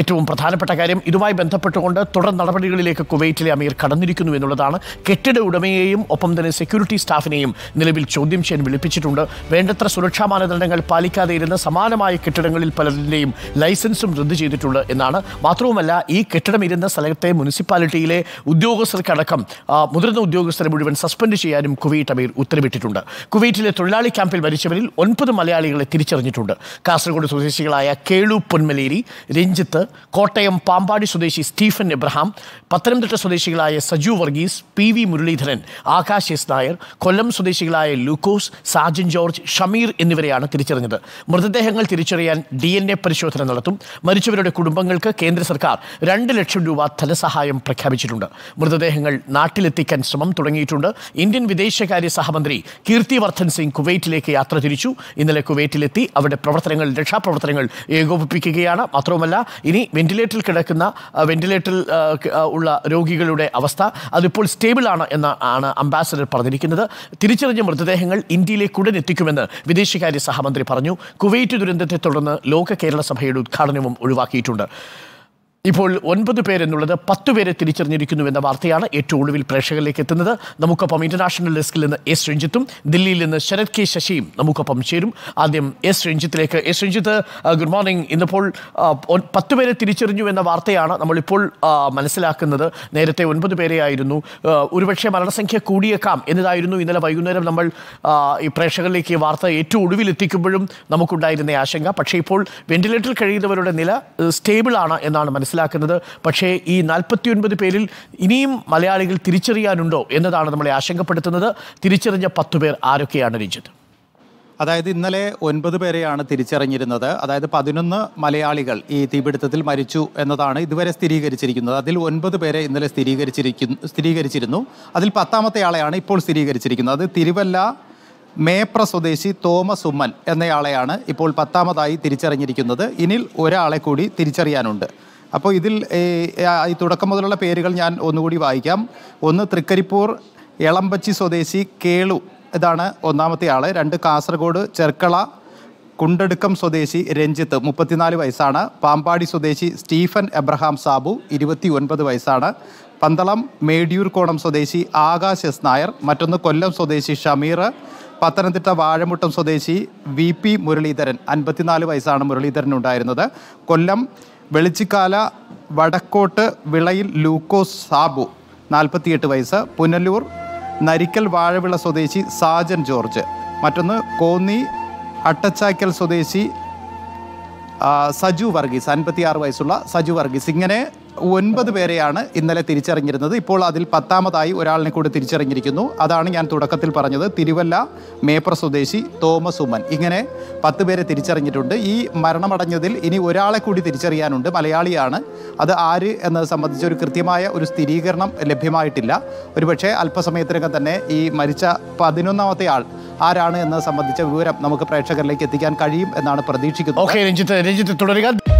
ഏറ്റവും പ്രധാനപ്പെട്ട കാര്യം ഇതുമായി ബന്ധപ്പെട്ടുകൊണ്ട് തുടർ നടപടികളിലേക്ക് കുവൈറ്റിലെ അമീർ കടന്നിരിക്കുന്നു എന്നുള്ളതാണ് കെട്ടിട ഉടമയെയും ഒപ്പം തന്നെ സെക്യൂരിറ്റി സ്റ്റാഫിനെയും നിലവിൽ ചോദ്യം ചെയ്യാൻ വിളിപ്പിച്ചിട്ടുണ്ട് വേണ്ടത്ര സുരക്ഷാ മാനദണ്ഡങ്ങൾ പാലിക്കാതെ ഇരുന്ന സമാനമായ കെട്ടിടങ്ങളിൽ പലരുടെയും ലൈസൻസും റദ്ദു ചെയ്തിട്ടുണ്ട് എന്നാണ് മാത്രവുമല്ല ഈ കെട്ടിടം ഇരുന്ന സ്ഥലത്തെ മുനിസിപ്പാലിറ്റിയിലെ ഉദ്യോഗസ്ഥർക്കടക്കം മുതിർന്ന ഉദ്യോഗസ്ഥരെ മുഴുവൻ സസ്പെൻഡ് ചെയ്യാനും കുവൈറ്റ് അമീർ ഉത്തരവിട്ടിട്ടുണ്ട് കുവൈറ്റിലെ തൊഴിലാളി ക്യാമ്പിൽ മരിച്ചവരിൽ ഒൻപത് മലയാളികളെ തിരിച്ചറിഞ്ഞിട്ടുണ്ട് കാസർഗോഡ് സ്വദേശികളായ കേളു പൊന്മലേരി രഞ്ജിത്ത് കോട്ടയം പാമ്പാടി സ്വദേശി സ്റ്റീഫൻ എബ്രഹാം പത്തനംതിട്ട സ്വദേശികളായ Saju Varghese P V Muraleedharan Akash S Nair Kollam സ്വദേശികളായ ലൂക്കോസ് സാജൻ ജോർജ് ഷമീർ എന്നിവരെയാണ് തിരിച്ചറിഞ്ഞത് മൃതദേഹങ്ങൾ തിരിച്ചറിയാൻ ഡി എൻ എ പരിശോധന നടത്തും മരിച്ചവരുടെ കുടുംബങ്ങൾക്ക് കേന്ദ്ര സർക്കാർ രണ്ട് ലക്ഷം രൂപ ധനസഹായം പ്രഖ്യാപിച്ചിട്ടുണ്ട് മൃതദേഹങ്ങൾ നാട്ടിലെത്തിക്കാൻ ശ്രമം തുടങ്ങിയിട്ടുണ്ട് ഇന്ത്യൻ വിദേശകാര്യ സഹമന്ത്രി കീർത്തി വർദ്ധൻ സിംഗ് കുവൈറ്റിലേക്ക് യാത്ര തിരിച്ചു ഇന്നലെ കുവൈറ്റിലെത്തി അവിടെ പ്രവർത്തനങ്ങൾ രക്ഷാപ്രവർത്തനങ്ങൾ ഏകോപിപ്പിക്കുകയാണ് മാത്രവുമല്ല ഇനി വെന്റിലേറ്ററിൽ കിടക്കുന്ന വെന്റിലേറ്ററിൽ ഉള്ള രോഗികളുടെ അവസ്ഥ അതിപ്പോൾ സ്റ്റേബിൾ ആണ് ആണ് അംബാസഡർ പറഞ്ഞിരിക്കുന്നത് തിരിച്ചറിഞ്ഞ മൃതദേഹങ്ങൾ ഇന്ത്യയിലേക്ക് ഉടൻ എത്തിക്കുമെന്ന് വിദേശകാര്യ സഹമന്ത്രി പറഞ്ഞു കുവൈറ്റ് ദുരന്തത്തെ തുടർന്ന് ലോക കേരള സഭയുടെ ഉദ്ഘാടനവും ഒഴിവാക്കിയിട്ടുണ്ട് ഇപ്പോൾ ഒൻപത് പേരെന്നുള്ളത് പത്ത് പേരെ തിരിച്ചറിഞ്ഞിരിക്കുന്നു എന്ന വാർത്തയാണ് ഏറ്റവും ഒടുവിൽ പ്രേക്ഷകരിലേക്ക് എത്തുന്നത് നമുക്കൊപ്പം ഇന്റർനാഷണൽ ഡെസ്കിൽ നിന്ന് എസ് രഞ്ജിത്തും ദില്ലിയിൽ നിന്ന് ശരത് കെ ശശിയും നമുക്കൊപ്പം ചേരും ആദ്യം എസ് രഞ്ജിത്തിലേക്ക് എസ് രഞ്ജിത്ത് ഗുഡ് മോർണിംഗ് ഇന്നിപ്പോൾ പത്ത് പേരെ തിരിച്ചറിഞ്ഞു എന്ന വാർത്തയാണ് നമ്മളിപ്പോൾ മനസ്സിലാക്കുന്നത് നേരത്തെ ഒൻപത് പേരെയായിരുന്നു ഒരുപക്ഷെ മരണസംഖ്യ കൂടിയേക്കാം എന്നതായിരുന്നു ഇന്നലെ വൈകുന്നേരം നമ്മൾ ഈ പ്രേക്ഷകരിലേക്ക് ഈ വാർത്ത ഏറ്റവും ഒടുവിൽ എത്തിക്കുമ്പോഴും നമുക്കുണ്ടായിരുന്ന ആശങ്ക പക്ഷേ ഇപ്പോൾ വെന്റിലേറ്ററിൽ കഴിയുന്നവരുടെ നില സ്റ്റേബിൾ ആണ് എന്നാണ് മനസ്സിലാക്കുന്നത് മനസ്സിലാക്കുന്നത് പക്ഷേ ഈ നാൽപ്പത്തിയൊൻപത് പേരിൽ ഇനിയും മലയാളികൾ തിരിച്ചറിയാനുണ്ടോ എന്നതാണ് നമ്മളെ ആശങ്കപ്പെടുത്തുന്നത് തിരിച്ചറിഞ്ഞ പത്ത് പേർ ആരൊക്കെയാണ് രഞ്ജിത്ത് അതായത് ഇന്നലെ ഒൻപത് പേരെയാണ് തിരിച്ചറിഞ്ഞിരുന്നത് അതായത് പതിനൊന്ന് മലയാളികൾ ഈ തീപിടുത്തത്തിൽ മരിച്ചു എന്നതാണ് ഇതുവരെ സ്ഥിരീകരിച്ചിരിക്കുന്നത് അതിൽ ഒൻപത് പേരെ ഇന്നലെ സ്ഥിരീകരിച്ചിരിക്കുന്നു സ്ഥിരീകരിച്ചിരുന്നു അതിൽ പത്താമത്തെ ആളെയാണ് ഇപ്പോൾ സ്ഥിരീകരിച്ചിരിക്കുന്നത് അത് തിരുവല്ല മേപ്ര സ്വദേശി തോമസ് ഉമ്മൻ എന്നയാളെയാണ് ഇപ്പോൾ പത്താമതായി തിരിച്ചറിഞ്ഞിരിക്കുന്നത് ഇനിൽ ഒരാളെ കൂടി തിരിച്ചറിയാനുണ്ട് അപ്പോൾ ഇതിൽ ഈ തുടക്കം മുതലുള്ള പേരുകൾ ഞാൻ ഒന്നുകൂടി വായിക്കാം ഒന്ന് തൃക്കരിപ്പൂർ എളമ്പച്ചി സ്വദേശി കേളു ഇതാണ് ഒന്നാമത്തെ ആൾ രണ്ട് കാസർഗോഡ് ചെർക്കള കുണ്ടടുക്കം സ്വദേശി രഞ്ജിത്ത് മുപ്പത്തിനാല് വയസ്സാണ് പാമ്പാടി സ്വദേശി സ്റ്റീഫൻ എബ്രഹാം സാബു ഇരുപത്തി ഒൻപത് വയസ്സാണ് പന്തളം കോണം സ്വദേശി ആകാശ് എസ് നായർ മറ്റൊന്ന് കൊല്ലം സ്വദേശി ഷമീർ പത്തനംതിട്ട വാഴമുട്ടം സ്വദേശി വി പി മുരളീധരൻ അൻപത്തിനാല് വയസ്സാണ് മുരളീധരൻ ഉണ്ടായിരുന്നത് കൊല്ലം വെളിച്ചിക്കാല വടക്കോട്ട് വിളയിൽ ലൂക്കോസ് സാബു നാൽപ്പത്തിയെട്ട് വയസ്സ് പുനലൂർ നരിക്കൽ വാഴവിള സ്വദേശി സാജൻ ജോർജ് മറ്റൊന്ന് കോന്നി അട്ടച്ചാക്കൽ സ്വദേശി സജു വർഗീസ് അൻപത്തിയാറ് വയസ്സുള്ള സജു വർഗീസ് ഇങ്ങനെ ഒൻപത് പേരെയാണ് ഇന്നലെ തിരിച്ചറിഞ്ഞിരുന്നത് ഇപ്പോൾ അതിൽ പത്താമതായി ഒരാളിനെ കൂടി തിരിച്ചറിഞ്ഞിരിക്കുന്നു അതാണ് ഞാൻ തുടക്കത്തിൽ പറഞ്ഞത് തിരുവല്ല മേപ്ര സ്വദേശി തോമസ് ഉമ്മൻ ഇങ്ങനെ പത്ത് പേരെ തിരിച്ചറിഞ്ഞിട്ടുണ്ട് ഈ മരണമടഞ്ഞതിൽ ഇനി ഒരാളെ കൂടി തിരിച്ചറിയാനുണ്ട് മലയാളിയാണ് അത് ആര് എന്നത് സംബന്ധിച്ച് ഒരു കൃത്യമായ ഒരു സ്ഥിരീകരണം ലഭ്യമായിട്ടില്ല ഒരുപക്ഷെ അല്പസമയത്തിനകം തന്നെ ഈ മരിച്ച പതിനൊന്നാമത്തെ ആൾ ആരാണ് എന്നത് സംബന്ധിച്ച വിവരം നമുക്ക് പ്രേക്ഷകരിലേക്ക് എത്തിക്കാൻ കഴിയും എന്നാണ് പ്രതീക്ഷിക്കുന്നത് ഓക്കെ രഞ്ജിത്ത് രഞ്ജിത്ത് തുടരുക